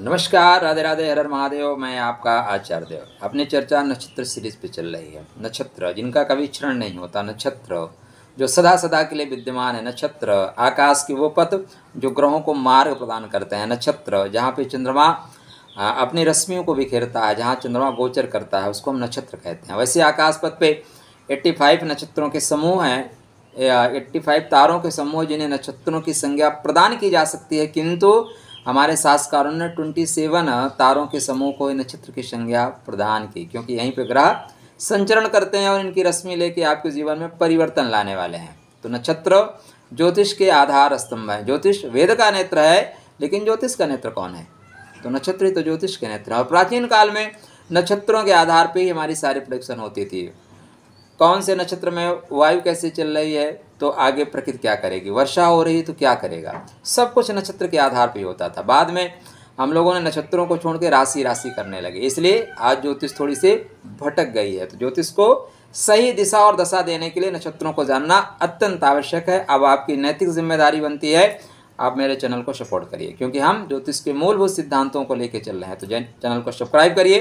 नमस्कार राधे राधे हर महादेव मैं आपका आचार्य देव अपनी चर्चा नक्षत्र सीरीज पे चल रही है नक्षत्र जिनका कभी क्षरण नहीं होता नक्षत्र जो सदा सदा के लिए विद्यमान है नक्षत्र आकाश के वो पथ जो ग्रहों को मार्ग प्रदान करते हैं नक्षत्र जहाँ पे चंद्रमा अपनी रश्मियों को बिखेरता है जहाँ चंद्रमा गोचर करता है उसको हम नक्षत्र कहते हैं वैसे आकाश पथ पे फाइव नक्षत्रों के समूह हैं फाइव तारों के समूह जिन्हें नक्षत्रों की संज्ञा प्रदान की जा सकती है किंतु हमारे शास्त्रकारों ने ट्वेंटी सेवन तारों के समूह को नक्षत्र की संज्ञा प्रदान की क्योंकि यहीं पर ग्रह संचरण करते हैं और इनकी रश्मि लेके आपके जीवन में परिवर्तन लाने वाले हैं तो नक्षत्र ज्योतिष के आधार स्तंभ हैं ज्योतिष वेद का नेत्र है लेकिन ज्योतिष का नेत्र कौन है तो नक्षत्र ही तो ज्योतिष के नेत्र है और प्राचीन काल में नक्षत्रों के आधार पर ही हमारी सारी प्रोडक्शन होती थी कौन से नक्षत्र में वायु कैसे चल रही है तो आगे प्रकृति क्या करेगी वर्षा हो रही तो क्या करेगा सब कुछ नक्षत्र के आधार पर होता था बाद में हम लोगों ने नक्षत्रों को छोड़ के राशि राशि करने लगे इसलिए आज ज्योतिष थोड़ी सी भटक गई है तो ज्योतिष को सही दिशा और दशा देने के लिए नक्षत्रों को जानना अत्यंत आवश्यक है अब आपकी नैतिक जिम्मेदारी बनती है आप मेरे चैनल को सपोर्ट करिए क्योंकि हम ज्योतिष के मूलभूत सिद्धांतों को लेकर चल रहे हैं तो चैनल को सब्सक्राइब करिए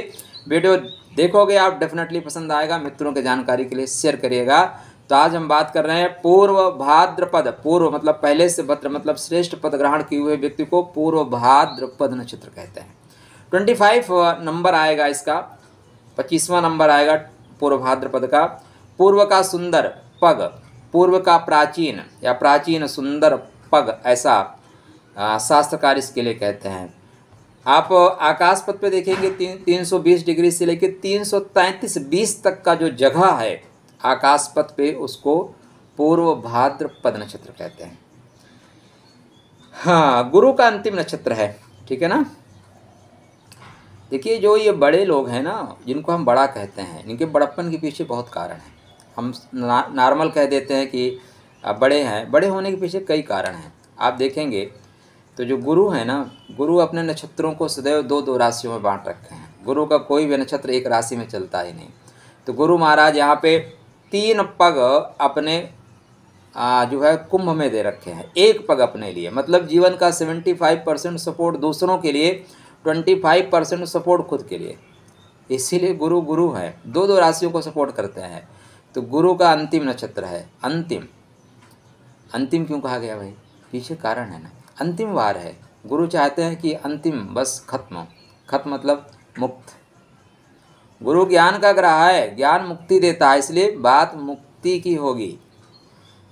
वीडियो देखोगे आप डेफिनेटली पसंद आएगा मित्रों के जानकारी के लिए शेयर करिएगा तो आज हम बात कर रहे हैं पूर्व भाद्रपद पूर्व मतलब पहले से भद्र मतलब श्रेष्ठ पद ग्रहण किए हुए व्यक्ति को पूर्व भाद्रपद नक्षत्र कहते हैं ट्वेंटी फाइव नंबर आएगा इसका पच्चीसवा नंबर आएगा पूर्व भाद्रपद का पूर्व का सुंदर पग पूर्व का प्राचीन या प्राचीन सुंदर पग ऐसा शास्त्रकार इसके लिए कहते हैं आप आकाश पथ पर देखेंगे तीन तीन सौ बीस डिग्री से लेकर तीन सौ तैंतीस बीस तक का जो जगह है आकाश पथ पे उसको पूर्व भाद्रपद नक्षत्र कहते हैं हाँ गुरु का अंतिम नक्षत्र है ठीक है ना देखिए जो ये बड़े लोग हैं ना जिनको हम बड़ा कहते हैं इनके बड़प्पन के पीछे बहुत कारण हैं हम नॉर्मल कह देते हैं कि बड़े हैं बड़े होने के पीछे कई कारण हैं आप देखेंगे तो जो गुरु हैं ना गुरु अपने नक्षत्रों को सदैव दो दो राशियों में बांट रखे हैं गुरु का कोई भी नक्षत्र एक राशि में चलता ही नहीं तो गुरु महाराज यहाँ पे तीन पग अपने आ, जो है कुंभ में दे रखे हैं एक पग अपने लिए मतलब जीवन का सेवेंटी फाइव परसेंट सपोर्ट दूसरों के लिए ट्वेंटी फाइव परसेंट सपोर्ट खुद के लिए इसीलिए गुरु गुरु है दो दो राशियों को सपोर्ट करते हैं तो गुरु का अंतिम नक्षत्र है अंतिम अंतिम क्यों कहा गया भाई पीछे कारण है ना अंतिम वार है गुरु चाहते हैं कि अंतिम बस खत्म खत्म मतलब मुक्त गुरु ज्ञान का ग्रह है ज्ञान मुक्ति देता है इसलिए बात मुक्ति की होगी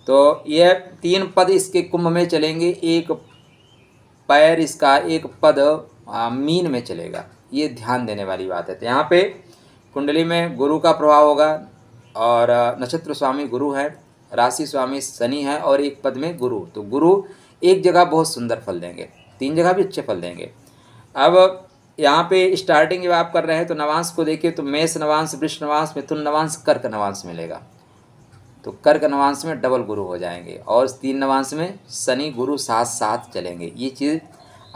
तो यह तीन पद इसके कुंभ में चलेंगे एक पैर इसका एक पद मीन में चलेगा ये ध्यान देने वाली बात है तो यहाँ पे कुंडली में गुरु का प्रभाव होगा और नक्षत्र स्वामी गुरु है राशि स्वामी शनि है और एक पद में गुरु तो गुरु एक जगह बहुत सुंदर फल देंगे तीन जगह भी अच्छे फल देंगे अब यहाँ पे स्टार्टिंग जब आप कर रहे हैं तो नवांश को देखिए तो मेष नवांश वृष्ण नवांश मिथुन नवांश कर्क नवांश मिलेगा तो कर्क नवांश में डबल गुरु हो जाएंगे और तीन नवांश में शनि गुरु साथ साथ चलेंगे ये चीज़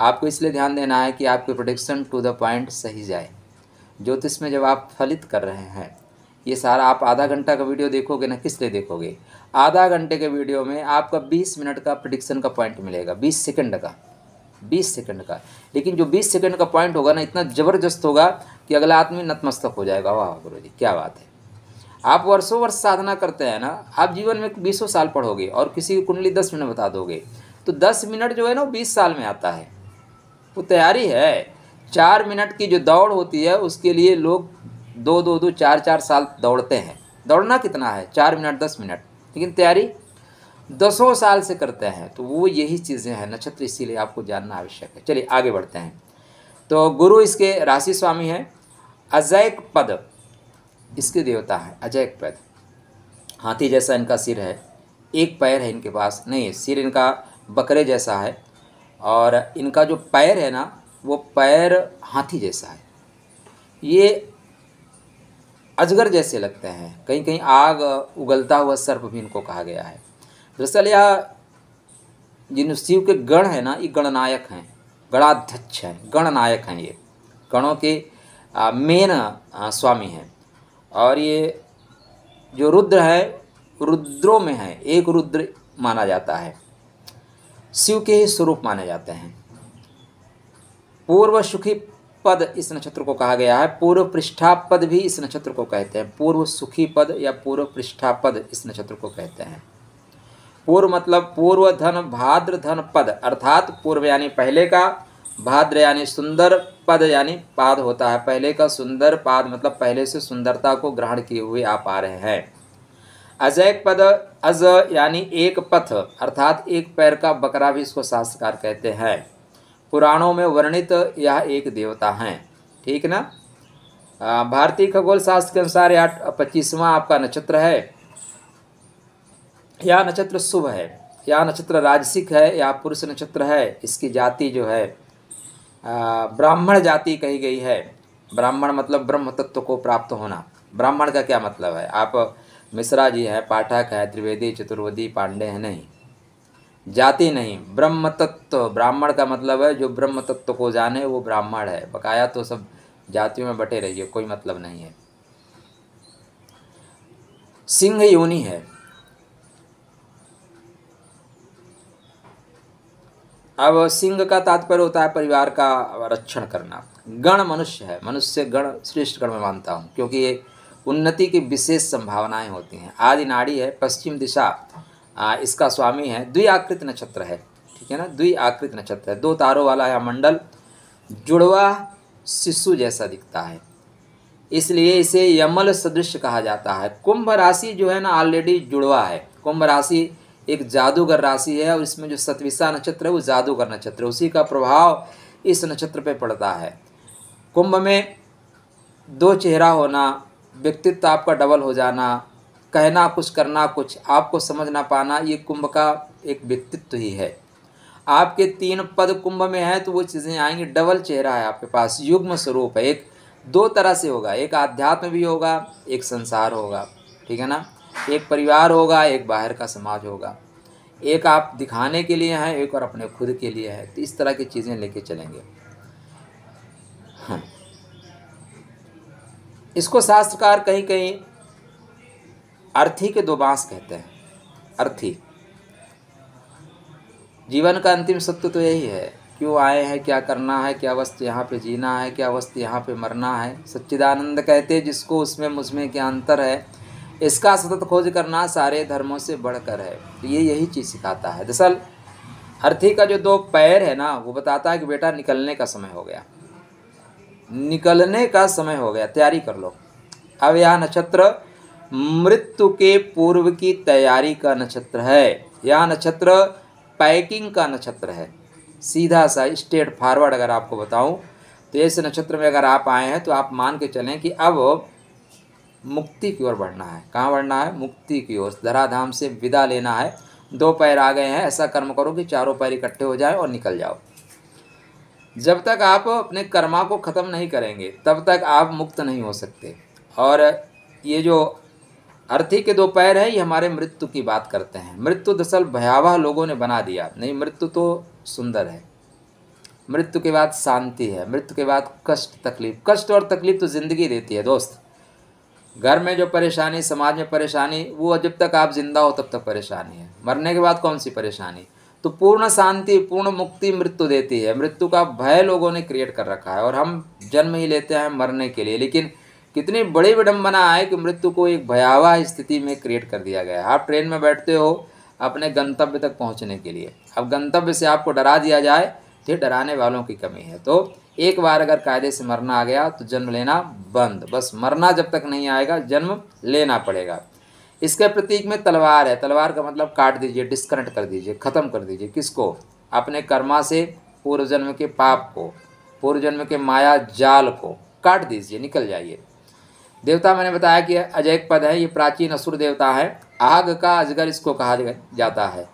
आपको इसलिए ध्यान देना है कि आपके प्रोडिक्शन टू द पॉइंट सही जाए ज्योतिष में जब आप फलित कर रहे हैं ये सारा आप आधा घंटा का वीडियो देखोगे ना किस लिए देखोगे आधा घंटे के वीडियो में आपका बीस मिनट का प्रडिक्शन का पॉइंट मिलेगा बीस सेकेंड का बीस सेकंड का लेकिन जो बीस सेकंड का पॉइंट होगा ना इतना ज़बरदस्त होगा कि अगला आदमी नतमस्तक हो जाएगा वाह गुरु जी क्या बात है आप वर्षों वर्ष साधना करते हैं ना आप जीवन में बीसों साल पढ़ोगे और किसी की कुंडली दस मिनट बता दोगे तो दस मिनट जो है ना वो बीस साल में आता है वो तैयारी है चार मिनट की जो दौड़ होती है उसके लिए लोग दो दो दो चार चार साल दौड़ते हैं दौड़ना कितना है चार मिनट दस मिनट लेकिन तैयारी दसों साल से करते हैं तो वो यही चीज़ें हैं नक्षत्र इसीलिए आपको जानना आवश्यक है चलिए आगे बढ़ते हैं तो गुरु इसके राशि स्वामी हैं अजैक पद इसके देवता हैं अजैक पद हाथी जैसा इनका सिर है एक पैर है इनके पास नहीं सिर इनका बकरे जैसा है और इनका जो पैर है ना वो पैर हाथी जैसा है ये अजगर जैसे लगते हैं कहीं कहीं आग उगलता हुआ सर्प भी इनको कहा गया है दरअसल यह जिन शिव के गण है ना ये गणनायक हैं गणाध्यक्ष हैं गणनायक हैं ये गणों के मेन स्वामी हैं और ये जो रुद्र है रुद्रों में है एक रुद्र माना जाता है शिव के ही स्वरूप माने जाते हैं पूर्व सुखी पद इस नक्षत्र को कहा गया है पूर्व पृष्ठा पद भी इस नक्षत्र को कहते हैं पूर्व सुखी पद या पूर्व पृष्ठा पद इस नक्षत्र को कहते हैं पूर्व मतलब पूर्व धन भाद्र धन पद अर्थात पूर्व यानी पहले का भाद्र यानी सुंदर पद यानी पाद होता है पहले का सुंदर पाद मतलब पहले से सुंदरता को ग्रहण किए हुए आप आ रहे हैं अजय पद अज यानी एक पथ अर्थात एक पैर का बकरा भी इसको शास्त्रकार कहते हैं पुराणों में वर्णित यह एक देवता हैं ठीक ना भारतीय खगोल शास्त्र के अनुसार यह पच्चीसवां आपका नक्षत्र है यह नक्षत्र शुभ है यह नक्षत्र राजसिक है या पुरुष नक्षत्र है इसकी जाति जो है ब्राह्मण जाति कही गई है ब्राह्मण मतलब ब्रह्म तत्व को प्राप्त होना ब्राह्मण का क्या मतलब है आप मिश्रा जी हैं पाठक है त्रिवेदी चतुर्वेदी पांडे हैं नहीं जाति नहीं ब्रह्म तत्व ब्राह्मण का मतलब है जो ब्रह्म तत्व को जाने वो ब्राह्मण है बकाया तो सब जातियों में बटे रहिए कोई मतलब नहीं है सिंह योनि है अब सिंह का तात्पर्य होता है परिवार का रक्षण करना गण मनुष्य है मनुष्य गण श्रेष्ठ गण में मानता हूँ क्योंकि ये उन्नति की विशेष संभावनाएं होती हैं आदि नाड़ी है पश्चिम दिशा आ, इसका स्वामी है द्विआकृत नक्षत्र है ठीक है ना द्विआकृत नक्षत्र है दो तारों वाला यह मंडल जुड़वा शिशु जैसा दिखता है इसलिए इसे यमल सदृश कहा जाता है कुंभ राशि जो है ना ऑलरेडी जुड़वा है कुंभ राशि एक जादूगर राशि है और इसमें जो सतविशा नक्षत्र है वो जादूगर नक्षत्र है उसी का प्रभाव इस नक्षत्र पर पड़ता है कुंभ में दो चेहरा होना व्यक्तित्व आपका डबल हो जाना कहना कुछ करना कुछ आपको समझ ना पाना ये कुंभ का एक व्यक्तित्व ही है आपके तीन पद कुंभ में हैं तो वो चीज़ें आएंगी डबल चेहरा है आपके पास युग्म स्वरूप है एक दो तरह से होगा एक आध्यात्म भी होगा एक संसार होगा ठीक है ना एक परिवार होगा एक बाहर का समाज होगा एक आप दिखाने के लिए हैं एक और अपने खुद के लिए है तो इस तरह की चीज़ें लेके चलेंगे हाँ। इसको शास्त्रकार कहीं कहीं अर्थी के दो बांस कहते हैं अर्थी जीवन का अंतिम सत्य तो यही है क्यों आए हैं क्या करना है क्या वस्तु यहाँ पे जीना है क्या वस्तु यहाँ पे मरना है सच्चिदानंद कहते हैं जिसको उसमें मुझमें क्या अंतर है इसका सतत खोज करना सारे धर्मों से बढ़कर है ये यही चीज़ सिखाता है दरअसल हर्थी का जो दो पैर है ना वो बताता है कि बेटा निकलने का समय हो गया निकलने का समय हो गया तैयारी कर लो अब यह नक्षत्र मृत्यु के पूर्व की तैयारी का नक्षत्र है यह नक्षत्र पैकिंग का नक्षत्र है सीधा सा स्ट्रेट फॉरवर्ड अगर आपको बताऊं तो इस नक्षत्र में अगर आप आए हैं तो आप मान के चलें कि अब मुक्ति की ओर बढ़ना है कहाँ बढ़ना है मुक्ति की ओर धराधाम से विदा लेना है दो पैर आ गए हैं ऐसा कर्म करो कि चारों पैर इकट्ठे हो जाए और निकल जाओ जब तक आप अपने कर्मा को ख़त्म नहीं करेंगे तब तक आप मुक्त नहीं हो सकते और ये जो अर्थी के दो पैर हैं ये हमारे मृत्यु की बात करते हैं मृत्यु दरअसल भयावह लोगों ने बना दिया नहीं मृत्यु तो सुंदर है मृत्यु के बाद शांति है मृत्यु के बाद कष्ट तकलीफ कष्ट और तकलीफ तो ज़िंदगी देती है दोस्त घर में जो परेशानी समाज में परेशानी वो जब तक आप जिंदा हो तब तक परेशानी है मरने के बाद कौन सी परेशानी तो पूर्ण शांति पूर्ण मुक्ति मृत्यु देती है मृत्यु का भय लोगों ने क्रिएट कर रखा है और हम जन्म ही लेते हैं मरने के लिए लेकिन कितनी बड़ी विडम्बना है कि मृत्यु को एक भयावह स्थिति में क्रिएट कर दिया गया है आप ट्रेन में बैठते हो अपने गंतव्य तक पहुँचने के लिए अब गंतव्य से आपको डरा दिया जाए थे डराने वालों की कमी है तो एक बार अगर कायदे से मरना आ गया तो जन्म लेना बंद बस मरना जब तक नहीं आएगा जन्म लेना पड़ेगा इसके प्रतीक में तलवार है तलवार का मतलब काट दीजिए डिस्कनेक्ट कर दीजिए ख़त्म कर दीजिए किसको अपने कर्मा से पूर्व जन्म के पाप को पूर्व जन्म के माया जाल को काट दीजिए निकल जाइए देवता मैंने बताया कि अजय पद है ये प्राचीन असुर देवता है आग का अजगर इसको कहा जाता है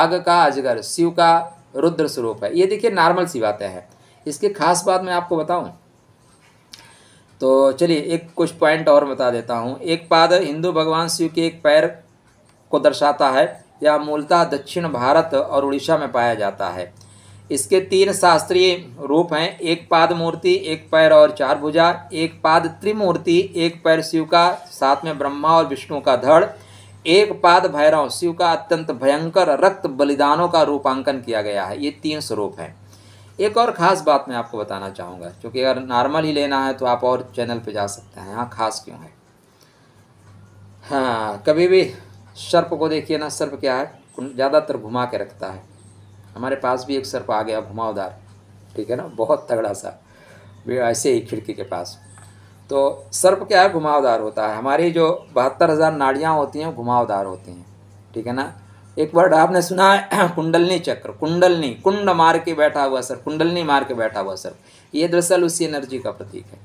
आग का अजगर शिव का रुद्र स्वरूप है ये देखिए नॉर्मल सी बातें हैं इसकी खास बात मैं आपको बताऊँ तो चलिए एक कुछ पॉइंट और बता देता हूँ एक पाद हिंदू भगवान शिव के एक पैर को दर्शाता है यह मूलतः दक्षिण भारत और उड़ीसा में पाया जाता है इसके तीन शास्त्रीय रूप हैं एक पाद मूर्ति एक पैर और चार भुजा एक पाद त्रिमूर्ति एक पैर शिव का साथ में ब्रह्मा और विष्णु का धड़ एक पाद भैरव शिव का अत्यंत भयंकर रक्त बलिदानों का रूपांकन किया गया है ये तीन स्वरूप हैं एक और ख़ास बात मैं आपको बताना चाहूँगा क्योंकि अगर नॉर्मल ही लेना है तो आप और चैनल पे जा सकते हैं हाँ खास क्यों है हाँ कभी भी सर्प को देखिए ना सर्प क्या है ज़्यादातर घुमा के रखता है हमारे पास भी एक सर्प आ गया घुमावदार ठीक है ना बहुत तगड़ा सा ऐसे ही खिड़की के पास तो सर्प क्या है घुमावदार होता है हमारी जो बहत्तर हज़ार नाड़ियाँ होती हैं घुमावदार होती हैं ठीक है ना एक वर्ड आपने सुना है कुंडलनी चक्र कुंडलनी कुंड मार के बैठा हुआ सर कुंडलनी मार के बैठा हुआ सर ये दरअसल उसी एनर्जी का प्रतीक है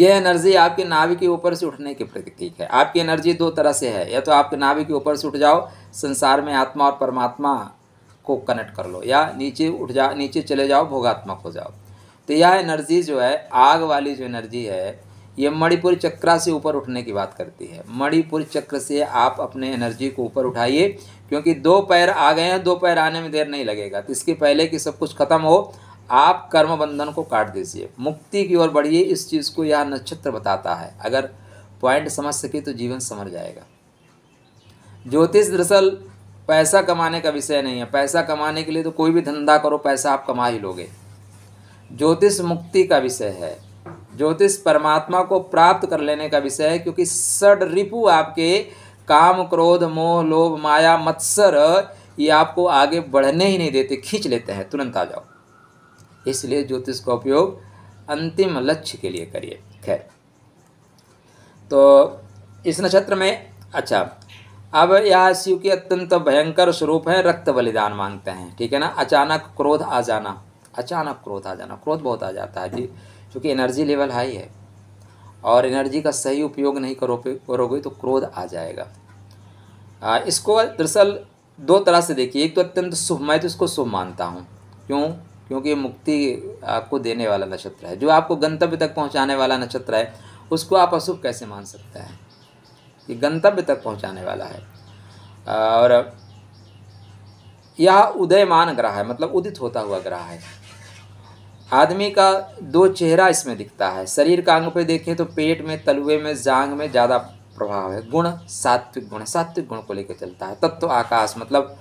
ये एनर्जी आपके नाभि के ऊपर से उठने की प्रतीक है आपकी एनर्जी दो तरह से है या तो आपके नाभि के ऊपर से उठ जाओ संसार में आत्मा और परमात्मा को कनेक्ट कर लो या नीचे उठ जाओ नीचे चले जाओ भोगात्मक हो जाओ तो यह एनर्जी जो है आग वाली जो एनर्जी है ये मणिपुर चक्रा से ऊपर उठने की बात करती है मणिपुर चक्र से आप अपने एनर्जी को ऊपर उठाइए क्योंकि दो पैर आ गए हैं दो पैर आने में देर नहीं लगेगा तो इसके पहले कि सब कुछ खत्म हो आप कर्म बंधन को काट दीजिए मुक्ति की ओर बढ़िए इस चीज़ को यह नक्षत्र बताता है अगर पॉइंट समझ सके तो जीवन समझ जाएगा ज्योतिष दरअसल पैसा कमाने का विषय नहीं है पैसा कमाने के लिए तो कोई भी धंधा करो पैसा आप कमा ही लोगे ज्योतिष मुक्ति का विषय है ज्योतिष परमात्मा को प्राप्त कर लेने का विषय है क्योंकि षड रिपु आपके काम क्रोध मोह लोभ माया मत्सर ये आपको आगे बढ़ने ही नहीं देते खींच लेते हैं तुरंत आ जाओ इसलिए ज्योतिष का उपयोग अंतिम लक्ष्य के लिए करिए खैर तो इस नक्षत्र में अच्छा अब यह शिव के अत्यंत भयंकर स्वरूप है रक्त बलिदान मांगते हैं ठीक है ना अचानक क्रोध आ जाना अचानक क्रोध आ जाना क्रोध बहुत आ जाता है जी क्योंकि एनर्जी लेवल हाई है और एनर्जी का सही उपयोग नहीं करो करोगे तो क्रोध आ जाएगा आ, इसको दरअसल दो तरह से देखिए एक तो अत्यंत शुभ मैं तो इसको शुभ मानता हूँ क्यों क्योंकि मुक्ति आपको देने वाला नक्षत्र है जो आपको गंतव्य तक पहुँचाने वाला नक्षत्र है उसको आप अशुभ कैसे मान सकते हैं ये गंतव्य तक पहुँचाने वाला है और यह उदयमान ग्रह है मतलब उदित होता हुआ ग्रह है आदमी का दो चेहरा इसमें दिखता है शरीर का अंग पे देखें तो पेट में तलुए में जांग में ज़्यादा प्रभाव है गुण सात्विक गुण सात्विक गुण को लेकर चलता है तत्व तो आकाश मतलब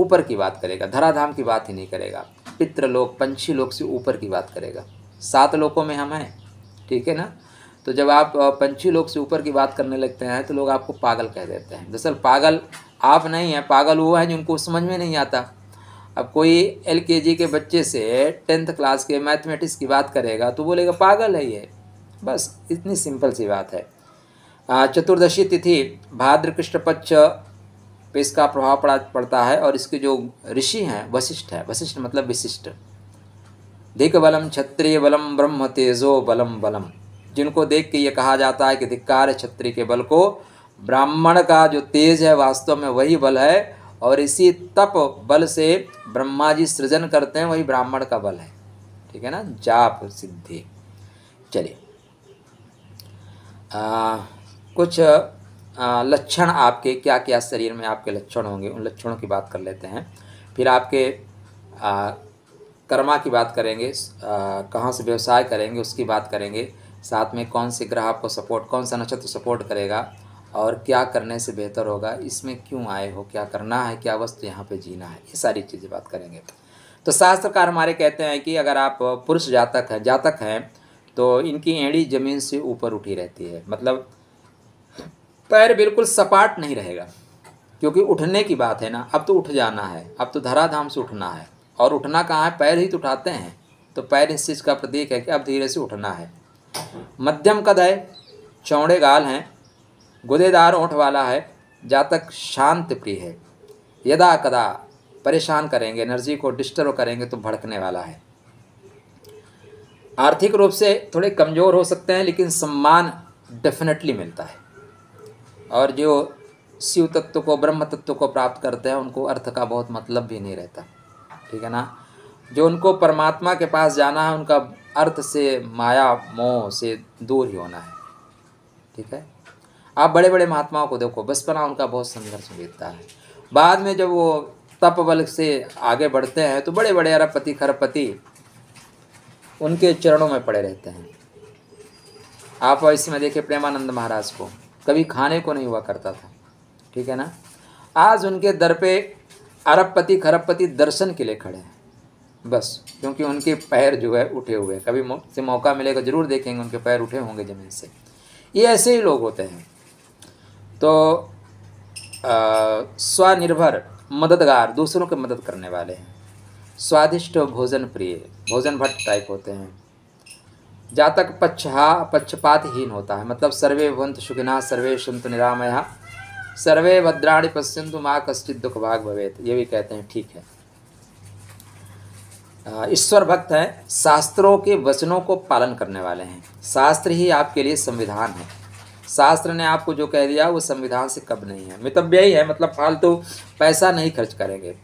ऊपर की बात करेगा धराधाम की बात ही नहीं करेगा पितृलोक पंछी लोक से ऊपर की बात करेगा सात लोकों में हम हैं ठीक है ना तो जब आप पंछी लोक से ऊपर की बात करने लगते हैं तो लोग आपको पागल कह देते हैं दरअसल पागल आप नहीं हैं पागल वो हैं जिनको समझ में नहीं आता अब कोई एल के बच्चे से टेंथ क्लास के मैथमेटिक्स की बात करेगा तो बोलेगा पागल है ये बस इतनी सिंपल सी बात है चतुर्दशी तिथि भाद्र कृष्ण पक्ष पे इसका प्रभाव पड़ा पड़ता है और इसके जो ऋषि हैं वशिष्ठ है वशिष्ठ मतलब विशिष्ट धिक बलम क्षत्रिय बलम ब्रह्म तेजो बलम बलम जिनको देख के ये कहा जाता है कि धिक्कार है क्षत्रिय के बल को ब्राह्मण का जो तेज है वास्तव में वही बल है और इसी तप बल से ब्रह्मा जी सृजन करते हैं वही ब्राह्मण का बल है ठीक है ना जाप सिद्धि चलिए कुछ लक्षण आपके क्या क्या शरीर में आपके लक्षण होंगे उन लक्षणों की बात कर लेते हैं फिर आपके आ, कर्मा की बात करेंगे कहाँ से व्यवसाय करेंगे उसकी बात करेंगे साथ में कौन से ग्रह आपको सपोर्ट कौन सा नक्षत्र सपोर्ट करेगा और क्या करने से बेहतर होगा इसमें क्यों आए हो क्या करना है क्या वस्तु यहाँ पे जीना है ये सारी चीज़ें बात करेंगे तो शास्त्रकार हमारे कहते हैं कि अगर आप पुरुष जातक हैं जातक हैं तो इनकी एड़ी ज़मीन से ऊपर उठी रहती है मतलब पैर बिल्कुल सपाट नहीं रहेगा क्योंकि उठने की बात है ना अब तो उठ जाना है अब तो धराधाम से उठना है और उठना कहाँ है पैर ही तो उठाते हैं तो पैर इस चीज़ का प्रतीक है कि अब धीरे से उठना है मध्यम कद है चौड़े गाल हैं गुदेदार ओठ वाला है जातक शांत प्रिय है यदा कदा परेशान करेंगे एनर्जी को डिस्टर्ब करेंगे तो भड़कने वाला है आर्थिक रूप से थोड़े कमज़ोर हो सकते हैं लेकिन सम्मान डेफिनेटली मिलता है और जो शिव तत्व को ब्रह्म तत्व को प्राप्त करते हैं उनको अर्थ का बहुत मतलब भी नहीं रहता ठीक है ना जो उनको परमात्मा के पास जाना है उनका अर्थ से माया मोह से दूर ही होना है ठीक है आप बड़े बड़े महात्माओं को देखो बचपना उनका बहुत संघर्ष बीतता है बाद में जब वो तप बल से आगे बढ़ते हैं तो बड़े बड़े अरबपति खरबपति उनके चरणों में पड़े रहते हैं आप इसमें देखिए प्रेमानंद महाराज को कभी खाने को नहीं हुआ करता था ठीक है ना आज उनके दर पे अरबपति खरबपति दर्शन के लिए खड़े हैं बस क्योंकि उनके पैर जो है उठे हुए हैं कभी से मौका मिलेगा जरूर देखेंगे उनके पैर उठे होंगे ज़मीन से ये ऐसे ही लोग होते हैं तो स्वनिर्भर मददगार दूसरों के मदद करने वाले हैं स्वादिष्ट भोजन प्रिय भोजन भट्ट टाइप होते हैं जातक पक्षहा पक्षपातहीन होता है मतलब सर्वे भवंत सुखिना सर्वे संत निरामया सर्वे भद्राणी पश्यंतु माँ कश्चित दुख भाग भवेत ये भी कहते हैं ठीक है ईश्वर भक्त हैं शास्त्रों के वचनों को पालन करने वाले हैं शास्त्र ही आपके लिए संविधान है शास्त्र ने आपको जो कह दिया वो संविधान से कब नहीं है ही है मतलब फालतू तो पैसा नहीं खर्च करेंगे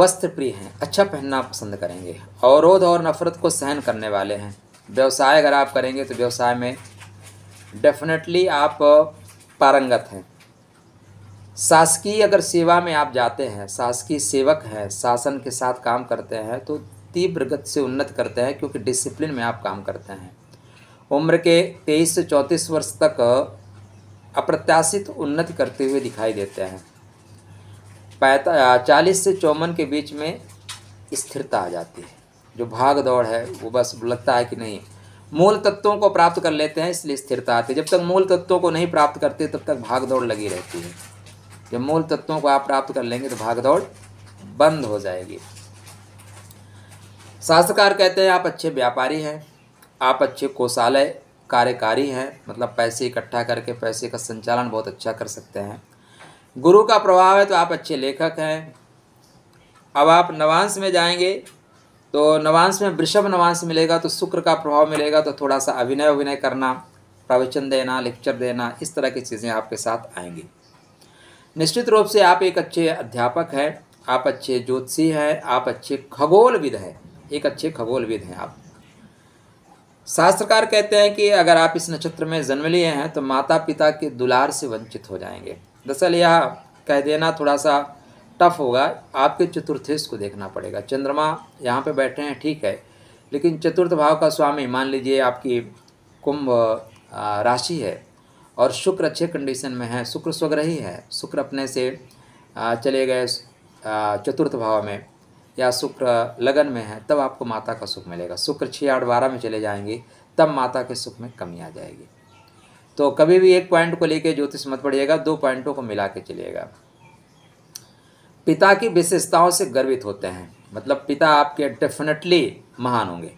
वस्त्र प्रिय हैं अच्छा पहनना पसंद करेंगे अवरोध और नफरत को सहन करने वाले हैं व्यवसाय अगर आप करेंगे तो व्यवसाय में डेफिनेटली आप पारंगत हैं शासकीय अगर सेवा में आप जाते हैं शासकीय सेवक हैं शासन के साथ काम करते हैं तो तीव्र गति से उन्नत करते हैं क्योंकि डिसिप्लिन में आप काम करते हैं उम्र के तेईस से चौंतीस वर्ष तक अप्रत्याशित उन्नति करते हुए दिखाई देते हैं पैता चालीस से चौवन के बीच में स्थिरता आ जाती है जो भाग दौड़ है वो बस लगता है कि नहीं मूल तत्वों को प्राप्त कर लेते हैं इसलिए स्थिरता आती है जब तक मूल तत्वों को नहीं प्राप्त करते तब तक भाग दौड़ लगी रहती है जब मूल तत्वों को आप प्राप्त कर लेंगे तो भाग दौड़ बंद हो जाएगी शास्त्रकार कहते हैं आप अच्छे व्यापारी हैं आप अच्छे कोषालय कार्यकारी हैं मतलब पैसे इकट्ठा करके पैसे का संचालन बहुत अच्छा कर सकते हैं गुरु का प्रभाव है तो आप अच्छे लेखक हैं अब आप नवांश में जाएंगे तो नवांश में वृषभ नवांश मिलेगा तो शुक्र का प्रभाव मिलेगा तो थोड़ा सा अभिनय अभिनय करना प्रवचन देना लेक्चर देना इस तरह की चीज़ें आपके साथ आएंगी निश्चित रूप से आप एक अच्छे अध्यापक हैं आप अच्छे ज्योतिषी हैं आप अच्छे खगोलविद हैं एक अच्छे खगोलविद हैं आप शास्त्रकार कहते हैं कि अगर आप इस नक्षत्र में जन्म लिए हैं तो माता पिता के दुलार से वंचित हो जाएंगे दरअसल यह कह देना थोड़ा सा टफ होगा आपके चतुर्थेश को देखना पड़ेगा चंद्रमा यहाँ पे बैठे हैं ठीक है लेकिन चतुर्थ भाव का स्वामी मान लीजिए आपकी कुंभ राशि है और शुक्र अच्छे कंडीशन में है शुक्र स्वग्रही है शुक्र अपने से चले गए चतुर्थ भाव में या शुक्र लगन में है तब आपको माता का सुख मिलेगा शुक्र छः आठ बारह में चले जाएंगे तब माता के सुख में कमी आ जाएगी तो कभी भी एक पॉइंट को लेकर ज्योतिष मत पढ़िएगा दो पॉइंटों को मिला के चलिएगा पिता की विशेषताओं से गर्वित होते हैं मतलब पिता आपके डेफिनेटली महान होंगे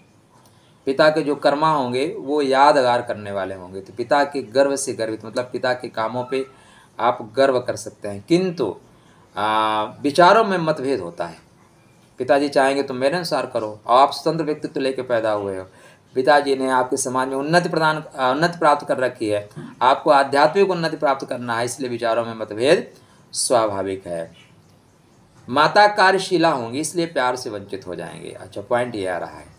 पिता के जो कर्मा होंगे वो यादगार करने वाले होंगे तो पिता के गर्व से गर्वित मतलब पिता के कामों पे आप गर्व कर सकते हैं किंतु विचारों में मतभेद होता है पिताजी चाहेंगे तो मेरे अनुसार करो आप स्वतंत्र व्यक्तित्व लेके पैदा हुए हो पिताजी ने आपके समाज में उन्नति प्रदान उन्नति प्राप्त कर रखी है आपको आध्यात्मिक उन्नति प्राप्त करना है इसलिए विचारों में मतभेद स्वाभाविक है माता कार्यशिला होंगी इसलिए प्यार से वंचित हो जाएंगे अच्छा पॉइंट ये आ रहा है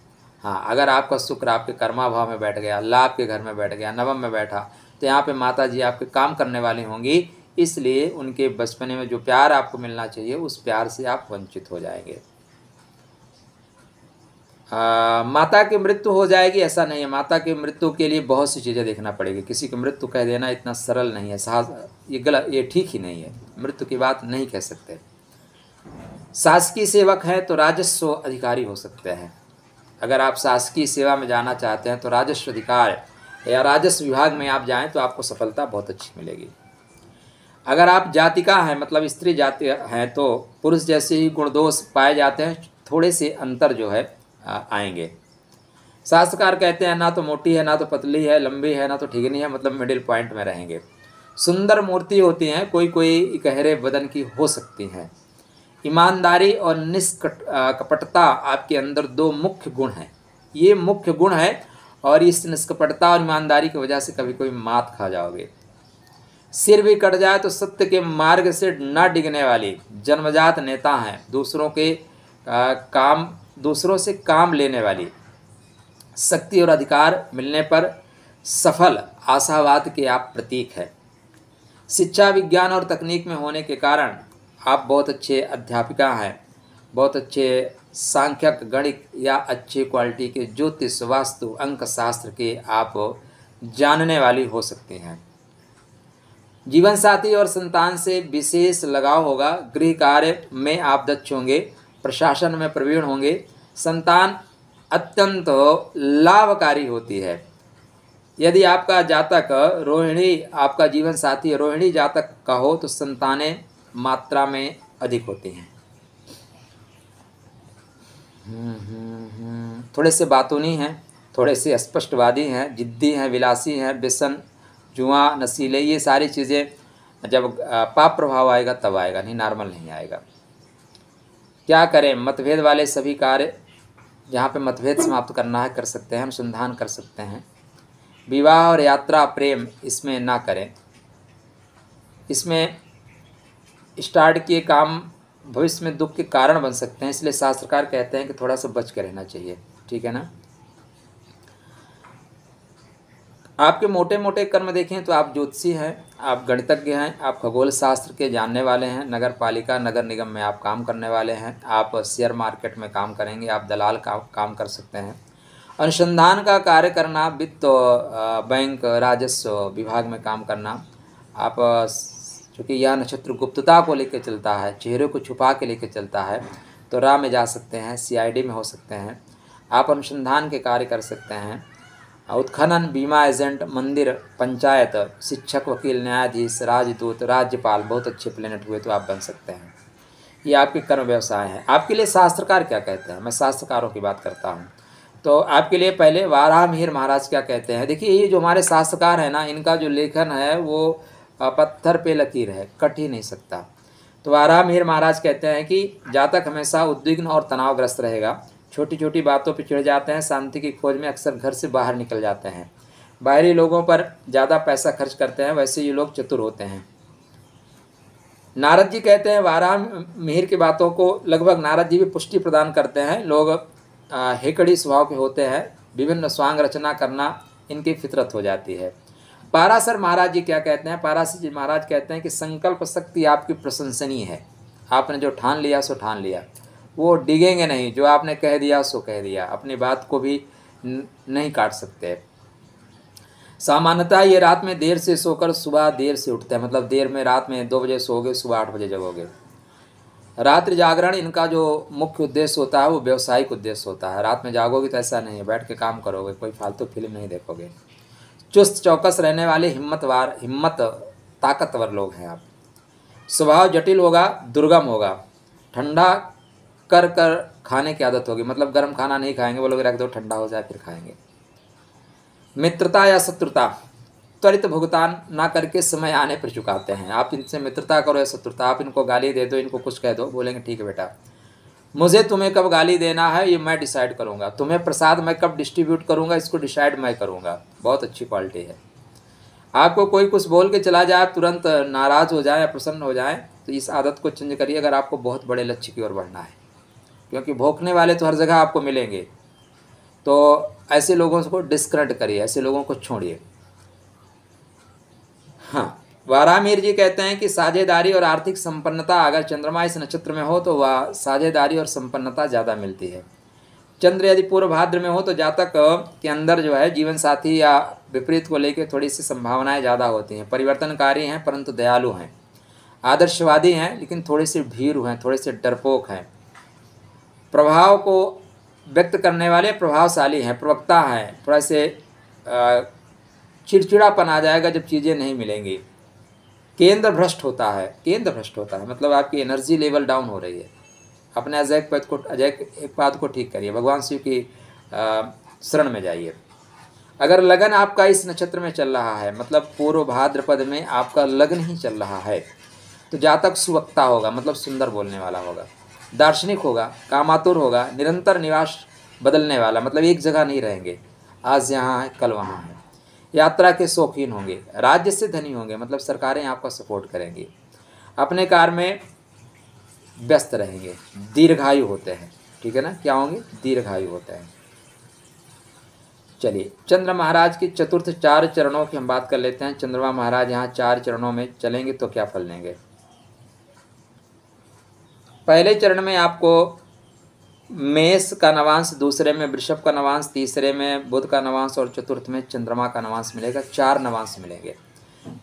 हाँ अगर आपका शुक्र आपके कर्माभाव में बैठ गया अल्लाह आपके घर में बैठ गया नवम में बैठा तो यहाँ पे माता जी आपके काम करने वाली होंगी इसलिए उनके बचपने में जो प्यार आपको मिलना चाहिए उस प्यार से आप वंचित हो जाएंगे आ, हाँ, माता की मृत्यु हो जाएगी ऐसा नहीं है माता की मृत्यु के लिए बहुत सी चीज़ें देखना पड़ेगी किसी की मृत्यु कह देना इतना सरल नहीं है साहस ये गलत ये ठीक ही नहीं है मृत्यु की बात नहीं कह सकते शासकीय सेवक हैं तो राजस्व अधिकारी हो सकते हैं अगर आप शासकीय सेवा में जाना चाहते हैं तो राजस्व अधिकार या राजस्व विभाग में आप जाएं तो आपको सफलता बहुत अच्छी मिलेगी अगर आप जातिका हैं मतलब स्त्री जाति हैं तो पुरुष जैसे ही गुण दोष पाए जाते हैं थोड़े से अंतर जो है आएंगे शास्त्रकार कहते हैं ना तो मोटी है ना तो पतली है लंबी है ना तो ठिगनी है मतलब मिडिल पॉइंट में रहेंगे सुंदर मूर्ति होती हैं कोई कोई गहरे बदन की हो सकती हैं ईमानदारी और निष्कट कपटता आपके अंदर दो मुख्य गुण हैं ये मुख्य गुण है और इस निष्कपटता और ईमानदारी की वजह से कभी कोई मात खा जाओगे सिर भी कट जाए तो सत्य के मार्ग से न डिगने वाली जन्मजात नेता हैं दूसरों के आ, काम दूसरों से काम लेने वाली शक्ति और अधिकार मिलने पर सफल आशावाद के आप प्रतीक हैं शिक्षा विज्ञान और तकनीक में होने के कारण आप बहुत अच्छे अध्यापिका हैं बहुत अच्छे सांख्यक गणित या अच्छी क्वालिटी के ज्योतिष वास्तु अंक शास्त्र के आप जानने वाली हो सकती हैं जीवन साथी और संतान से विशेष लगाव होगा गृह कार्य में आप दक्ष होंगे प्रशासन में प्रवीण होंगे संतान अत्यंत लाभकारी होती है यदि आपका जातक रोहिणी आपका जीवन साथी रोहिणी जातक का हो तो संतानें मात्रा में अधिक होती हैं हम्म, हम्म, हम्म। थोड़े से बातूनी हैं थोड़े से स्पष्टवादी हैं जिद्दी हैं विलासी हैं बेसन जुआ नशीले ये सारी चीज़ें जब पाप प्रभाव आएगा तब आएगा नहीं नॉर्मल नहीं आएगा क्या करें मतभेद वाले सभी कार्य जहाँ पे मतभेद समाप्त करना है कर सकते हैं अनुसंधान कर सकते हैं विवाह और यात्रा प्रेम इसमें ना करें इसमें स्टार्ट किए काम भविष्य में दुख के कारण बन सकते हैं इसलिए शास्त्रकार कहते हैं कि थोड़ा सा बच के रहना चाहिए ठीक है ना आपके मोटे मोटे कर्म देखें तो आप ज्योतिषी हैं आप गणितज्ञ हैं आप खगोल शास्त्र के जानने वाले हैं नगर पालिका नगर निगम में आप काम करने वाले हैं आप शेयर मार्केट में काम करेंगे आप दलाल का काम कर सकते हैं अनुसंधान का कार्य करना वित्त बैंक राजस्व विभाग में काम करना आप चूँकि यह नक्षत्र गुप्तता को लेकर चलता है चेहरे को छुपा के लेकर चलता है तो रा में जा सकते हैं सी में हो सकते हैं आप अनुसंधान के कार्य कर सकते हैं उत्खनन बीमा एजेंट मंदिर पंचायत शिक्षक वकील न्यायाधीश राजदूत राज्यपाल बहुत अच्छे प्लेनेट हुए तो आप बन सकते हैं ये आपके कर्म व्यवसाय हैं आपके लिए शास्त्रकार क्या कहते हैं मैं शास्त्रकारों की बात करता हूँ तो आपके लिए पहले वाराह मिहिर महाराज क्या कहते हैं देखिए ये जो हमारे शास्त्रकार हैं ना इनका जो लेखन है वो पत्थर पे लकीर है कट ही नहीं सकता तो वाराह मिहिर महाराज कहते हैं कि जातक हमेशा उद्विग्न और तनावग्रस्त रहेगा छोटी छोटी बातों पर चिड़ जाते हैं शांति की खोज में अक्सर घर से बाहर निकल जाते हैं बाहरी लोगों पर ज़्यादा पैसा खर्च करते हैं वैसे ये लोग चतुर होते हैं नारद जी कहते हैं वाराम मिहिर की बातों को लगभग नारद जी भी पुष्टि प्रदान करते हैं लोग हेकड़ी स्वभाव के होते हैं विभिन्न स्वांग रचना करना इनकी फितरत हो जाती है पारासर महाराज जी क्या कहते हैं पारासर जी महाराज कहते हैं कि संकल्प शक्ति आपकी प्रशंसनीय है आपने जो ठान लिया सो ठान लिया वो डिगेंगे नहीं जो आपने कह दिया सो कह दिया अपनी बात को भी नहीं काट सकते सामान्यतः ये रात में देर से सोकर सुबह देर से उठते हैं मतलब देर में रात में दो बजे सोओगे सुबह आठ बजे जगोगे रात्रि जागरण इनका जो मुख्य उद्देश्य होता है वो व्यवसायिक उद्देश्य होता है रात में जागोगे तो ऐसा नहीं है बैठ के काम करोगे कोई फालतू तो फिल्म नहीं देखोगे चुस्त चौकस रहने वाले हिम्मतवार हिम्मत ताकतवर लोग हैं आप स्वभाव जटिल होगा दुर्गम होगा ठंडा कर कर खाने की आदत होगी मतलब गर्म खाना नहीं खाएंगे वो लोग रख दो ठंडा हो जाए फिर खाएंगे मित्रता या शत्रुता त्वरित भुगतान ना करके समय आने पर चुकाते हैं आप इनसे मित्रता करो या शत्रुता आप इनको गाली दे दो इनको कुछ कह दो बोलेंगे ठीक है बेटा मुझे तुम्हें कब गाली देना है ये मैं डिसाइड करूँगा तुम्हें प्रसाद मैं कब डिस्ट्रीब्यूट करूँगा इसको डिसाइड मैं करूँगा बहुत अच्छी क्वालिटी है आपको कोई कुछ बोल के चला जाए तुरंत नाराज़ हो जाए या प्रसन्न हो जाए तो इस आदत को चेंज करिए अगर आपको बहुत बड़े लक्ष्य की ओर बढ़ना है क्योंकि भोंकने वाले तो हर जगह आपको मिलेंगे तो ऐसे लोगों को डिस्करेट करिए ऐसे लोगों को छोड़िए हाँ वारामीर जी कहते हैं कि साझेदारी और आर्थिक संपन्नता अगर चंद्रमा इस नक्षत्र में हो तो वह साझेदारी और संपन्नता ज़्यादा मिलती है चंद्र यदि पूर्व भाद्र में हो तो जातक के अंदर जो है जीवन साथी या विपरीत को लेकर थोड़ी सी संभावनाएं ज़्यादा होती हैं परिवर्तनकारी हैं परंतु दयालु हैं आदर्शवादी हैं लेकिन थोड़े से भीड़ हैं थोड़े से डरपोक हैं प्रभाव को व्यक्त करने वाले प्रभावशाली हैं प्रवक्ता हैं थोड़ा से चिड़चिड़ापन आ जाएगा जब चीज़ें नहीं मिलेंगी केंद्र भ्रष्ट होता है केंद्र भ्रष्ट होता है मतलब आपकी एनर्जी लेवल डाउन हो रही है अपने अजय पद को अजय पाद को ठीक करिए भगवान शिव की शरण में जाइए अगर लगन आपका इस नक्षत्र में चल रहा है मतलब पूर्व भाद्रपद में आपका लगन ही चल रहा है तो जातक सुवक्ता होगा मतलब सुंदर बोलने वाला होगा दार्शनिक होगा कामातुर होगा निरंतर निवास बदलने वाला मतलब एक जगह नहीं रहेंगे आज यहाँ है कल वहाँ है यात्रा के शौकीन होंगे राज्य से धनी होंगे मतलब सरकारें आपका सपोर्ट करेंगी अपने कार में व्यस्त रहेंगे दीर्घायु होते हैं ठीक है ना क्या होंगे दीर्घायु होते हैं चलिए चंद्र महाराज के चतुर्थ चार चरणों की हम बात कर लेते हैं चंद्रमा महाराज यहाँ चार चरणों में चलेंगे तो क्या फल लेंगे पहले चरण में आपको मेष का नवांश दूसरे में वृषभ का नवांश तीसरे में बुध का नवांश और चतुर्थ में चंद्रमा का नवांश मिलेगा चार नवांश मिलेंगे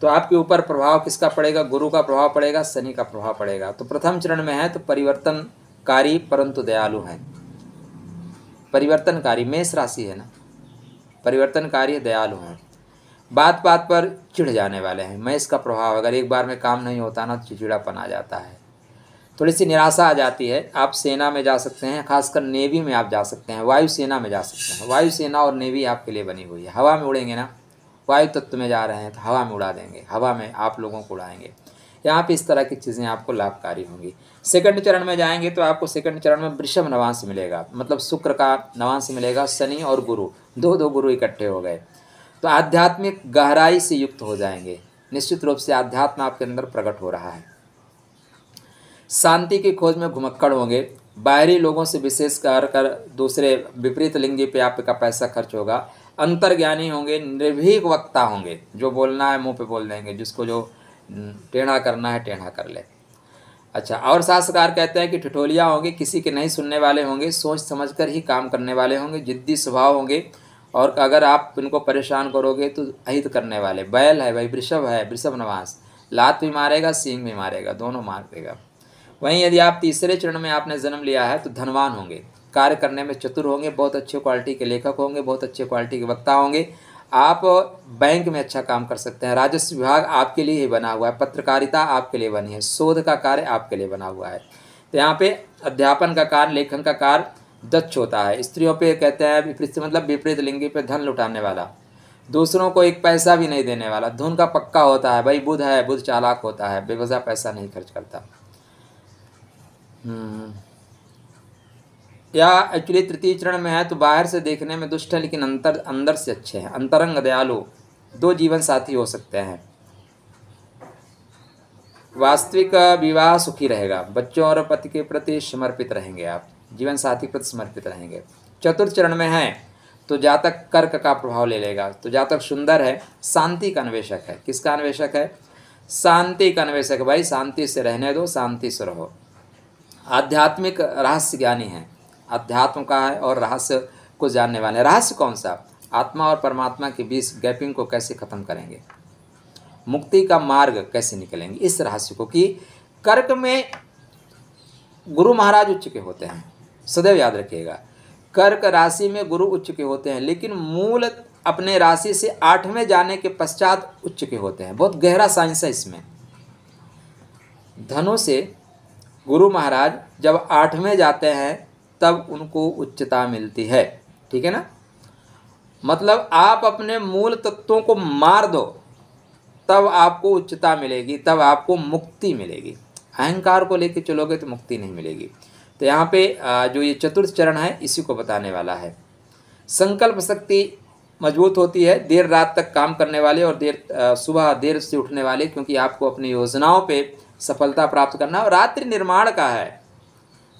तो आपके ऊपर प्रभाव किसका पड़ेगा गुरु का प्रभाव पड़ेगा शनि का प्रभाव पड़ेगा तो प्रथम चरण में है तो परिवर्तनकारी परंतु दयालु हैं परिवर्तनकारी मेष राशि है ना परिवर्तनकारी दयालु हैं बात बात पर चिढ़ जाने वाले हैं मेष का प्रभाव अगर एक बार में काम नहीं होता ना तो चिड़चिड़ापन आ जाता है थोड़ी सी निराशा आ जाती है आप सेना में जा सकते हैं खासकर नेवी में आप जा सकते हैं वायुसेना में जा सकते हैं वायुसेना और नेवी आपके लिए बनी हुई है हवा में उड़ेंगे ना वायु तत्व में जा रहे हैं तो हवा में उड़ा देंगे हवा में आप लोगों को उड़ाएंगे यहाँ पे इस तरह की चीज़ें आपको लाभकारी होंगी सेकंड चरण में जाएंगे तो आपको सेकंड चरण में वृषभ नवांश मिलेगा मतलब शुक्र का नवांश मिलेगा शनि और गुरु दो दो गुरु इकट्ठे हो गए तो आध्यात्मिक गहराई से युक्त हो जाएंगे निश्चित रूप से आध्यात्म आपके अंदर प्रकट हो रहा है शांति की खोज में घुमक्कड़ होंगे बाहरी लोगों से विशेष कर कर दूसरे विपरीत लिंगी पे आपका पैसा खर्च होगा अंतर्ज्ञानी होंगे निर्भीक वक्ता होंगे जो बोलना है मुंह पे बोल देंगे जिसको जो टेढ़ा करना है टेढ़ा कर ले अच्छा और शास्त्रकार कहते हैं कि ठिठोलिया होंगे किसी के नहीं सुनने वाले होंगे सोच समझ कर ही काम करने वाले होंगे जिद्दी स्वभाव होंगे और अगर आप इनको परेशान करोगे तो अहित करने वाले बैल है भाई वृषभ है वृषभ नवास लात भी मारेगा सींग भी मारेगा दोनों मार देगा वहीं यदि आप तीसरे चरण में आपने जन्म लिया है तो धनवान होंगे कार्य करने में चतुर होंगे बहुत अच्छे क्वालिटी के लेखक होंगे बहुत अच्छे क्वालिटी के वक्ता होंगे आप बैंक में अच्छा काम कर सकते हैं राजस्व विभाग आपके लिए ही बना हुआ है पत्रकारिता आपके लिए बनी है शोध का कार्य आपके लिए बना हुआ है तो यहाँ पे अध्यापन का कार्य लेखन का कार्य दक्ष होता है स्त्रियों पे कहते हैं विपरीत मतलब विपरीत लिंगी पे धन लुटाने वाला दूसरों को एक पैसा भी नहीं देने वाला धुन का पक्का होता है भाई बुध है बुध चालाक होता है बेवजह पैसा नहीं खर्च करता हम्म। या एक्चुअली तृतीय चरण में है तो बाहर से देखने में दुष्ट है लेकिन अंतर अंदर से अच्छे हैं अंतरंग दयालु दो जीवन साथी हो सकते हैं वास्तविक विवाह सुखी रहेगा बच्चों और पति के प्रति समर्पित रहेंगे आप जीवन साथी के प्रति समर्पित रहेंगे चतुर्थ चरण में है तो जातक कर्क का प्रभाव ले लेगा तो जातक सुंदर है शांति का अन्वेषक है किसका अन्वेषक है शांति का अन्वेषक भाई शांति से रहने दो शांति से रहो आध्यात्मिक रहस्य ज्ञानी हैं अध्यात्म का है और रहस्य को जानने वाले रहस्य कौन सा आत्मा और परमात्मा के बीच गैपिंग को कैसे ख़त्म करेंगे मुक्ति का मार्ग कैसे निकलेंगे इस रहस्य को कि कर्क में गुरु महाराज उच्च के होते हैं सदैव याद रखिएगा कर्क राशि में गुरु उच्च के होते हैं लेकिन मूल अपने राशि से आठवें जाने के पश्चात उच्च के होते हैं बहुत गहरा साइंस है इसमें धनु से गुरु महाराज जब आठवें जाते हैं तब उनको उच्चता मिलती है ठीक है ना मतलब आप अपने मूल तत्वों को मार दो तब आपको उच्चता मिलेगी तब आपको मुक्ति मिलेगी अहंकार को लेकर चलोगे तो मुक्ति नहीं मिलेगी तो यहाँ पे जो ये चतुर्थ चरण है इसी को बताने वाला है संकल्प शक्ति मजबूत होती है देर रात तक काम करने वाले और देर सुबह देर से उठने वाले क्योंकि आपको अपनी योजनाओं पे सफलता प्राप्त करना और रात्रि निर्माण का है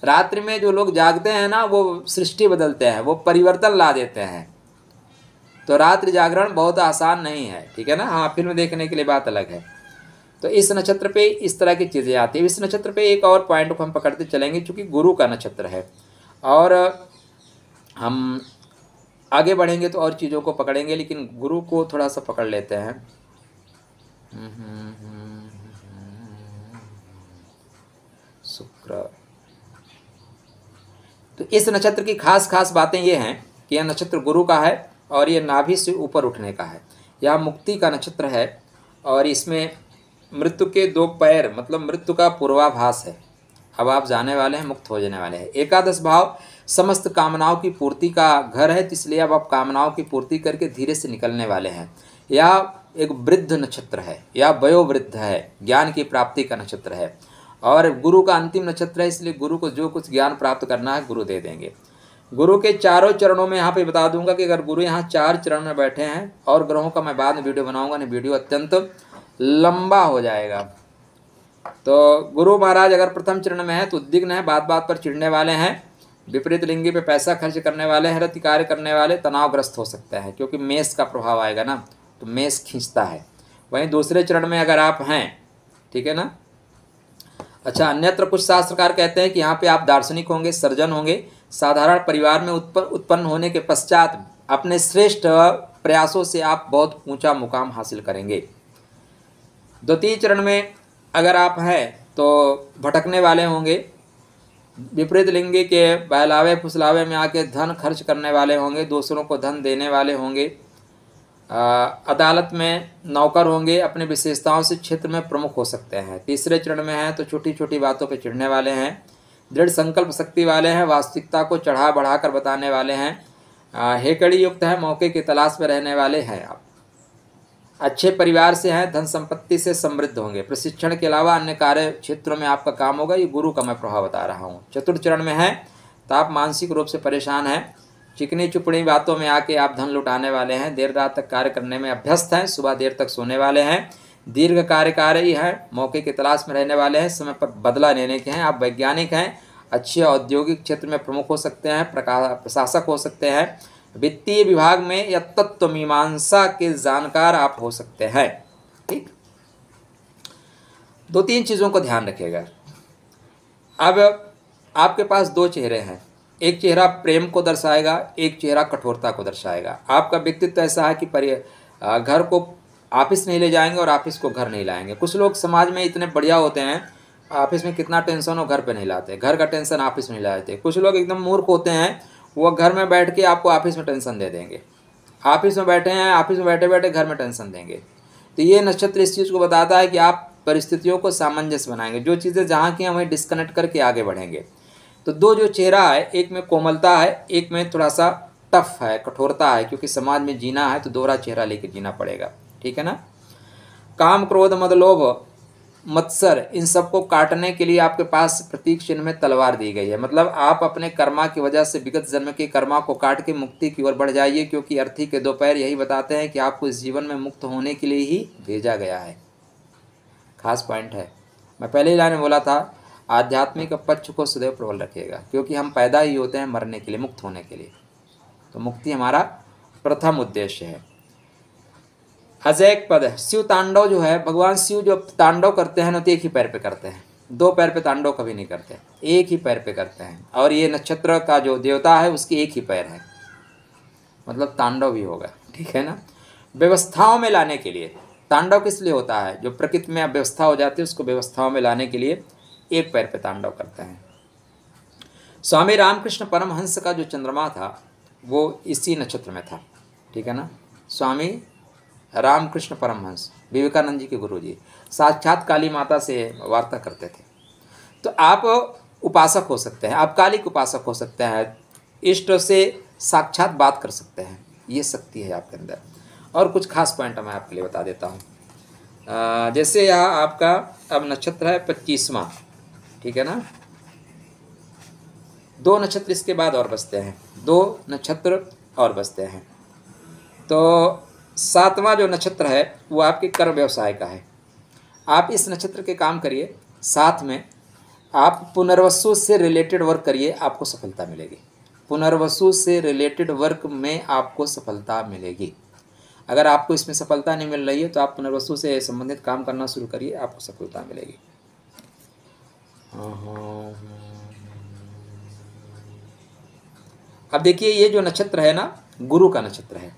रात्रि में जो लोग जागते हैं ना वो सृष्टि बदलते हैं वो परिवर्तन ला देते हैं तो रात्रि जागरण बहुत आसान नहीं है ठीक है ना हाँ फिल्म देखने के लिए बात अलग है तो इस नक्षत्र पे इस तरह की चीज़ें आती है इस नक्षत्र पे एक और पॉइंट को हम पकड़ते चलेंगे चूँकि गुरु का नक्षत्र है और हम आगे बढ़ेंगे तो और चीज़ों को पकड़ेंगे लेकिन गुरु को थोड़ा सा पकड़ लेते हैं हम्म, हम्म, हम्म। नक्षत्र तो इस नक्षत्र की खास खास बातें ये हैं कि यह नक्षत्र गुरु का है और यह नाभि से ऊपर उठने का है यह मुक्ति का नक्षत्र है और इसमें मृत्यु के दो पैर मतलब मृत्यु का पूर्वाभास है अब आप जाने वाले हैं मुक्त हो जाने वाले हैं एकादश भाव समस्त कामनाओं की पूर्ति का घर है तो इसलिए अब आप कामनाओं की पूर्ति करके धीरे से निकलने वाले हैं यह एक वृद्ध नक्षत्र है या वयोवृद्ध है ज्ञान की प्राप्ति का नक्षत्र है और गुरु का अंतिम नक्षत्र है इसलिए गुरु को जो कुछ ज्ञान प्राप्त करना है गुरु दे देंगे गुरु के चारों चरणों में यहाँ पे बता दूंगा कि अगर गुरु यहाँ चार चरण में बैठे हैं और ग्रहों का मैं बाद में वीडियो बनाऊंगा नहीं वीडियो अत्यंत लंबा हो जाएगा तो गुरु महाराज अगर प्रथम चरण में है तो उद्विग्न है बात बात पर चिढ़ने वाले हैं विपरीत लिंगी पे पैसा खर्च करने वाले रति कार्य करने वाले तनावग्रस्त हो सकते हैं क्योंकि मेष का प्रभाव आएगा ना तो मेष खींचता है वहीं दूसरे चरण में अगर आप हैं ठीक है ना अच्छा अन्यत्र कुछ शास्त्रकार कहते हैं कि यहाँ पे आप दार्शनिक होंगे सर्जन होंगे साधारण परिवार में उत्पन्न उत्पन्न होने के पश्चात अपने श्रेष्ठ प्रयासों से आप बहुत ऊंचा मुकाम हासिल करेंगे द्वितीय चरण में अगर आप हैं तो भटकने वाले होंगे विपरीत लिंग के बहलावे फुसलावे में आके धन खर्च करने वाले होंगे दूसरों को धन देने वाले होंगे अदालत में नौकर होंगे अपनी विशेषताओं से क्षेत्र में प्रमुख हो सकते हैं तीसरे चरण में हैं तो छोटी छोटी बातों पर चिढ़ने वाले हैं दृढ़ संकल्प शक्ति वाले हैं वास्तविकता को चढ़ा बढ़ा कर बताने वाले हैं हेकड़ी युक्त हैं मौके की तलाश में रहने वाले हैं आप अच्छे परिवार से हैं धन संपत्ति से समृद्ध होंगे प्रशिक्षण के अलावा अन्य कार्य क्षेत्रों में आपका काम होगा ये गुरु का मैं प्रभाव बता रहा हूँ चतुर्थ चरण में है तो आप मानसिक रूप से परेशान हैं चिकनी चुपड़ी बातों में आके आप धन लुटाने वाले हैं देर रात तक कार्य करने में अभ्यस्त हैं सुबह देर तक सोने वाले हैं दीर्घ कार्यकारी है मौके की तलाश में रहने वाले हैं समय पर बदला लेने के हैं आप वैज्ञानिक हैं अच्छे औद्योगिक क्षेत्र में प्रमुख हो सकते हैं प्रशासक हो सकते हैं वित्तीय विभाग में या तत्व मीमांसा के जानकार आप हो सकते हैं ठीक दो तीन चीज़ों को ध्यान रखिएगा अब आपके पास दो चेहरे हैं एक चेहरा प्रेम को दर्शाएगा एक चेहरा कठोरता को दर्शाएगा आपका व्यक्तित्व ऐसा है कि परि घर को ऑफिस नहीं ले जाएंगे और ऑफिस को घर नहीं लाएंगे कुछ लोग समाज में इतने बढ़िया होते हैं ऑफिस में कितना टेंशन हो घर पे नहीं लाते घर का टेंशन ऑफिस में नहीं लाते कुछ लोग एकदम मूर्ख होते हैं वो घर में बैठ के आपको ऑफिस में टेंशन दे देंगे ऑफिस में बैठे हैं ऑफिस में बैठे बैठे घर में टेंशन देंगे तो ये नक्षत्र इस चीज़ को बताता है कि आप परिस्थितियों को सामंजस्य बनाएंगे जो चीज़ें जहाँ की हैं वहीं डिस्कनेक्ट करके आगे बढ़ेंगे तो दो जो चेहरा है एक में कोमलता है एक में थोड़ा सा टफ है कठोरता है क्योंकि समाज में जीना है तो दोहरा चेहरा लेकर जीना पड़ेगा ठीक है ना काम क्रोध मदलोभ मत्सर इन सबको काटने के लिए आपके पास प्रतीक चिन्ह में तलवार दी गई है मतलब आप अपने कर्मा की वजह से विगत जन्म के कर्मा को काट के मुक्ति की ओर बढ़ जाइए क्योंकि अर्थी के दोपहर यही बताते हैं कि आपको इस जीवन में मुक्त होने के लिए ही भेजा गया है खास पॉइंट है मैं पहले ही लाइन में बोला था आध्यात्मिक पक्ष को सदैव प्रबल रखेगा क्योंकि हम पैदा ही होते हैं मरने के लिए मुक्त होने के लिए तो मुक्ति हमारा प्रथम उद्देश्य है अजैक पद है शिव तांडव जो है भगवान शिव जो तांडव करते हैं ना तो एक ही पैर पे करते हैं दो पैर पे तांडव कभी नहीं करते एक ही पैर पे करते हैं और ये नक्षत्र का जो देवता है उसकी एक ही पैर है मतलब तांडव भी होगा ठीक है ना व्यवस्थाओं में लाने के लिए तांडव किस लिए होता है जो प्रकृति में व्यवस्था हो जाती है उसको व्यवस्थाओं में लाने के लिए एक पैर पर तांडव करता है स्वामी रामकृष्ण परमहंस का जो चंद्रमा था वो इसी नक्षत्र में था ठीक है ना स्वामी रामकृष्ण परमहंस विवेकानंद जी के गुरु जी साक्षात काली माता से वार्ता करते थे तो आप उपासक हो सकते हैं आप कालिक उपासक हो सकते हैं इष्ट से साक्षात बात कर सकते हैं ये शक्ति है आपके अंदर और कुछ खास पॉइंट मैं आपके लिए बता देता हूँ जैसे यह आपका अब नक्षत्र है पच्चीसवा ठीक है ना दो नक्षत्र इसके बाद और बचते हैं दो नक्षत्र और बचते हैं तो सातवां जो नक्षत्र है वो आपके कर व्यवसाय का है आप इस नक्षत्र के काम करिए साथ में आप पुनर्वसु से रिलेटेड वर्क करिए आपको सफलता मिलेगी पुनर्वसु से रिलेटेड वर्क में आपको सफलता मिलेगी अगर आपको इसमें सफलता नहीं मिल रही है तो आप पुनर्वसु से संबंधित काम करना शुरू करिए आपको सफलता मिलेगी अब देखिए ये जो नक्षत्र है ना गुरु का नक्षत्र है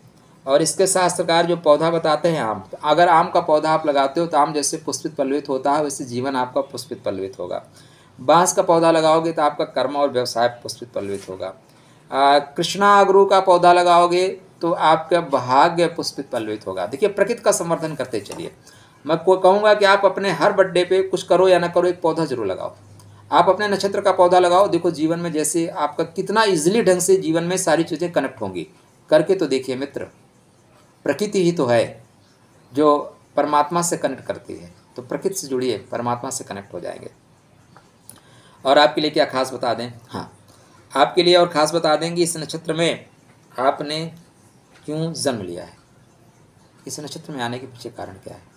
और इसके शास्त्रकार जो पौधा बताते हैं आम तो अगर आम का पौधा आप लगाते हो तो आम जैसे पुष्पित पल्लवित होता है वैसे जीवन आपका पुष्पित पल्लवित होगा बांस का पौधा लगाओगे तो आपका कर्म और व्यवसाय पुष्पित पल्लवित होगा कृष्णा गुरु का पौधा लगाओगे तो आपका भाग्य पुष्पित पल्लवित होगा देखिए प्रकृति का समर्थन करते चलिए मैं को कहूँगा कि आप अपने हर बर्थडे पे कुछ करो या ना करो एक पौधा जरूर लगाओ आप अपने नक्षत्र का पौधा लगाओ देखो जीवन में जैसे आपका कितना इजिली ढंग से जीवन में सारी चीज़ें कनेक्ट होंगी करके तो देखिए मित्र प्रकृति ही तो है जो परमात्मा से कनेक्ट करती है तो प्रकृति से जुड़िए परमात्मा से कनेक्ट हो जाएंगे और आपके लिए क्या खास बता दें हाँ आपके लिए और ख़ास बता दें कि इस नक्षत्र में आपने क्यों जन्म लिया है इस नक्षत्र में आने के पीछे कारण क्या है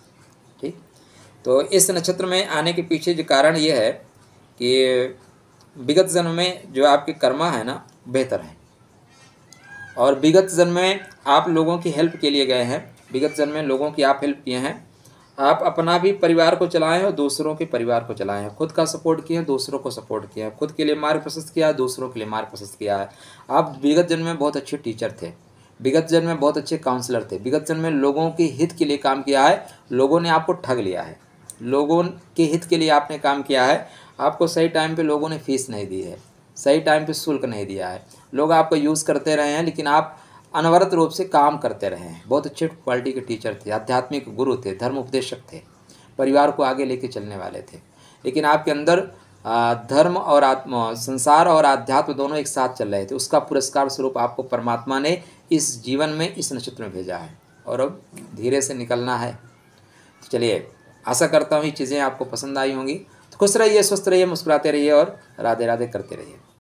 ठीक तो इस नक्षत्र में आने के पीछे जो कारण ये है कि विगत जन्म में जो आपके कर्मा है ना बेहतर है और विगत जन्म में आप लोगों की हेल्प के लिए गए हैं विगत जन्म में लोगों की आप हेल्प किए हैं आप अपना भी परिवार को चलाए हैं दूसरों के परिवार को चलाए हैं खुद का सपोर्ट किए हैं दूसरों को सपोर्ट किया है खुद के लिए मार्ग प्रशस्त किया है दूसरों के लिए मार्ग प्रशस्त किया है आप विगत जन्म में बहुत अच्छे टीचर थे विगत जन्म में बहुत अच्छे काउंसलर थे विगत जन्म में लोगों के हित के लिए काम किया है लोगों ने आपको ठग लिया है लोगों के हित के लिए आपने काम किया है आपको सही टाइम पे लोगों ने फीस नहीं दी है सही टाइम पे शुल्क नहीं दिया है लोग आपको यूज़ करते रहे हैं लेकिन आप अनवरत रूप से काम करते रहे हैं बहुत अच्छे क्वालिटी के टीचर थे आध्यात्मिक गुरु थे धर्म उपदेशक थे परिवार को आगे लेके चलने वाले थे लेकिन आपके अंदर धर्म और आत्मा संसार और आध्यात्म दोनों एक साथ चल रहे थे उसका पुरस्कार स्वरूप आपको परमात्मा ने इस जीवन में इस नक्षत्र में भेजा है और अब धीरे से निकलना है तो चलिए आशा करता हूँ ये चीज़ें आपको पसंद आई होंगी तो खुश रहिए स्वस्थ रहिए मुस्कुराते रहिए और राधे राधे करते रहिए